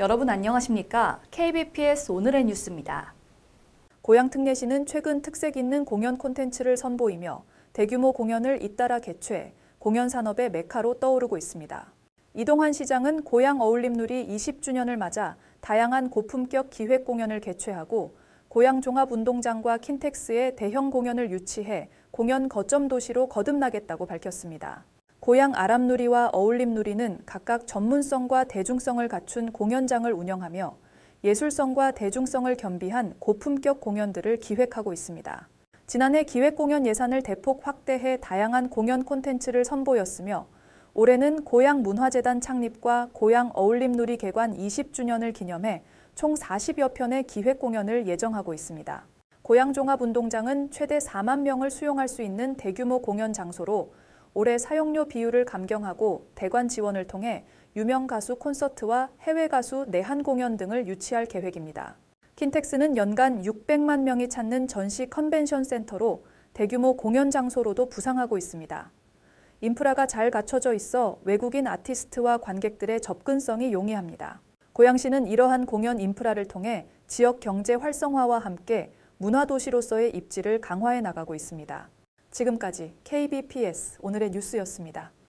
여러분 안녕하십니까? KBPS 오늘의 뉴스입니다. 고양특례시는 최근 특색 있는 공연 콘텐츠를 선보이며 대규모 공연을 잇따라 개최, 공연 산업의 메카로 떠오르고 있습니다. 이동환 시장은 고향 어울림놀이 20주년을 맞아 다양한 고품격 기획 공연을 개최하고 고양 종합운동장과 킨텍스에 대형 공연을 유치해 공연 거점 도시로 거듭나겠다고 밝혔습니다. 고향 아람놀이와어울림놀이는 각각 전문성과 대중성을 갖춘 공연장을 운영하며 예술성과 대중성을 겸비한 고품격 공연들을 기획하고 있습니다. 지난해 기획 공연 예산을 대폭 확대해 다양한 공연 콘텐츠를 선보였으며 올해는 고향문화재단 창립과 고향 어울림놀이 개관 20주년을 기념해 총 40여 편의 기획 공연을 예정하고 있습니다. 고향종합운동장은 최대 4만 명을 수용할 수 있는 대규모 공연 장소로 올해 사용료 비율을 감경하고 대관 지원을 통해 유명 가수 콘서트와 해외 가수 내한 공연 등을 유치할 계획입니다. 킨텍스는 연간 600만 명이 찾는 전시 컨벤션 센터로 대규모 공연 장소로도 부상하고 있습니다. 인프라가 잘 갖춰져 있어 외국인 아티스트와 관객들의 접근성이 용이합니다. 고양시는 이러한 공연 인프라를 통해 지역 경제 활성화와 함께 문화도시로서의 입지를 강화해 나가고 있습니다. 지금까지 KBPS 오늘의 뉴스였습니다.